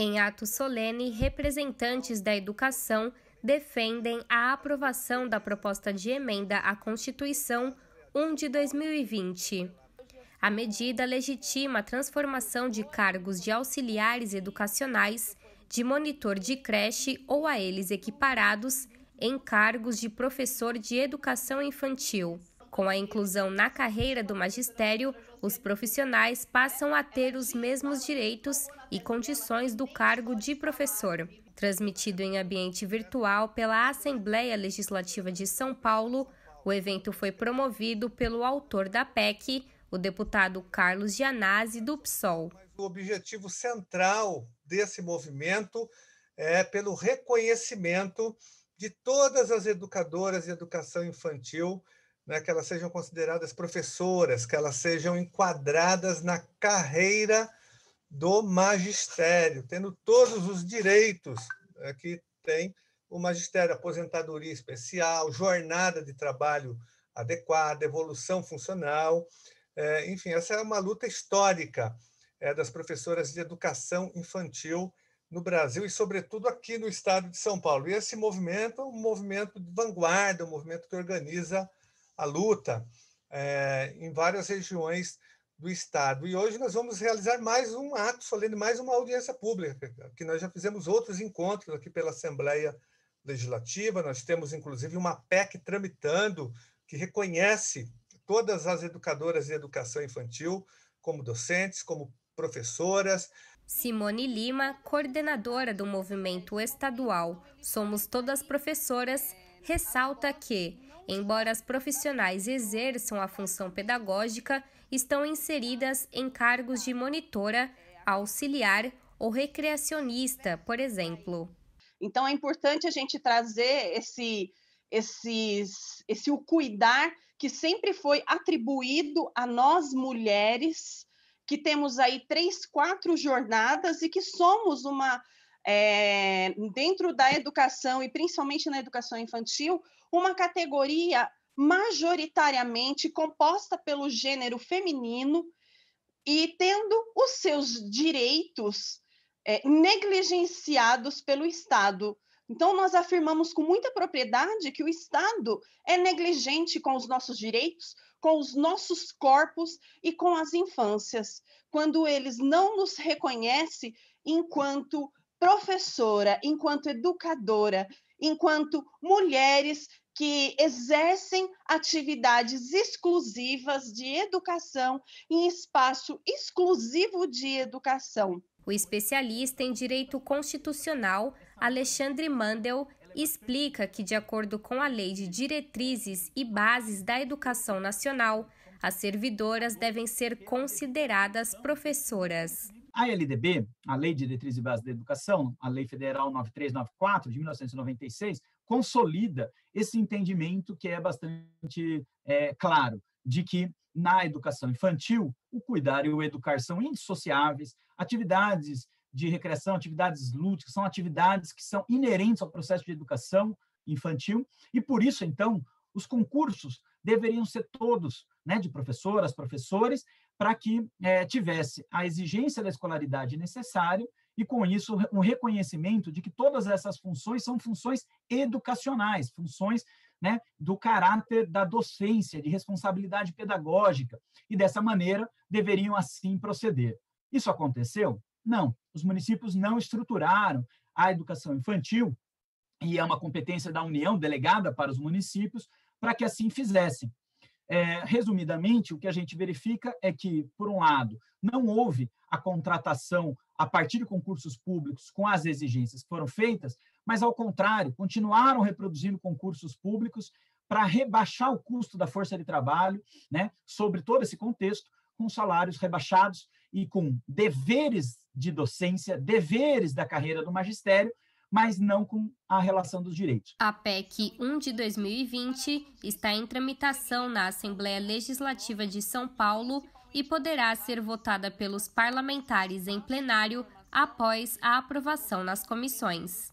Em ato solene, representantes da educação defendem a aprovação da proposta de emenda à Constituição 1 de 2020. A medida legitima a transformação de cargos de auxiliares educacionais, de monitor de creche ou a eles equiparados, em cargos de professor de educação infantil. Com a inclusão na carreira do magistério, os profissionais passam a ter os mesmos direitos e condições do cargo de professor. Transmitido em ambiente virtual pela Assembleia Legislativa de São Paulo, o evento foi promovido pelo autor da PEC, o deputado Carlos Gianazzi, do PSOL. O objetivo central desse movimento é pelo reconhecimento de todas as educadoras de educação infantil né, que elas sejam consideradas professoras, que elas sejam enquadradas na carreira do magistério, tendo todos os direitos né, que tem o magistério, aposentadoria especial, jornada de trabalho adequada, evolução funcional. É, enfim, essa é uma luta histórica é, das professoras de educação infantil no Brasil e, sobretudo, aqui no estado de São Paulo. E esse movimento é um movimento de vanguarda, um movimento que organiza a luta é, em várias regiões do Estado. E hoje nós vamos realizar mais um ato solene, mais uma audiência pública, que nós já fizemos outros encontros aqui pela Assembleia Legislativa, nós temos inclusive uma PEC tramitando que reconhece todas as educadoras de educação infantil como docentes, como professoras. Simone Lima, coordenadora do movimento estadual Somos Todas Professoras, ressalta que embora as profissionais exerçam a função pedagógica, estão inseridas em cargos de monitora, auxiliar ou recreacionista, por exemplo. Então é importante a gente trazer esse esses, esse o cuidar que sempre foi atribuído a nós mulheres, que temos aí três, quatro jornadas e que somos uma, é, dentro da educação e principalmente na educação infantil, uma categoria majoritariamente composta pelo gênero feminino e tendo os seus direitos é, negligenciados pelo Estado. Então, nós afirmamos com muita propriedade que o Estado é negligente com os nossos direitos, com os nossos corpos e com as infâncias, quando eles não nos reconhece enquanto professora, enquanto educadora, enquanto mulheres que exercem atividades exclusivas de educação em espaço exclusivo de educação. O especialista em direito constitucional, Alexandre Mandel, explica que, de acordo com a Lei de Diretrizes e Bases da Educação Nacional, as servidoras devem ser consideradas professoras. A LDB, a Lei de Diretriz e Base da Educação, a Lei Federal 9394 de 1996, consolida esse entendimento que é bastante é, claro de que na educação infantil o cuidar e o educar são indissociáveis, atividades de recreação, atividades lúdicas, são atividades que são inerentes ao processo de educação infantil e por isso então os concursos deveriam ser todos, né, de professoras, professores, para que é, tivesse a exigência da escolaridade necessária e, com isso, um reconhecimento de que todas essas funções são funções educacionais, funções né, do caráter da docência, de responsabilidade pedagógica, e dessa maneira deveriam assim proceder. Isso aconteceu? Não. Os municípios não estruturaram a educação infantil, e é uma competência da União delegada para os municípios, para que assim fizessem. É, resumidamente, o que a gente verifica é que, por um lado, não houve a contratação a partir de concursos públicos com as exigências que foram feitas, mas, ao contrário, continuaram reproduzindo concursos públicos para rebaixar o custo da força de trabalho, né, sobre todo esse contexto, com salários rebaixados e com deveres de docência, deveres da carreira do magistério mas não com a relação dos direitos. A PEC 1 de 2020 está em tramitação na Assembleia Legislativa de São Paulo e poderá ser votada pelos parlamentares em plenário após a aprovação nas comissões.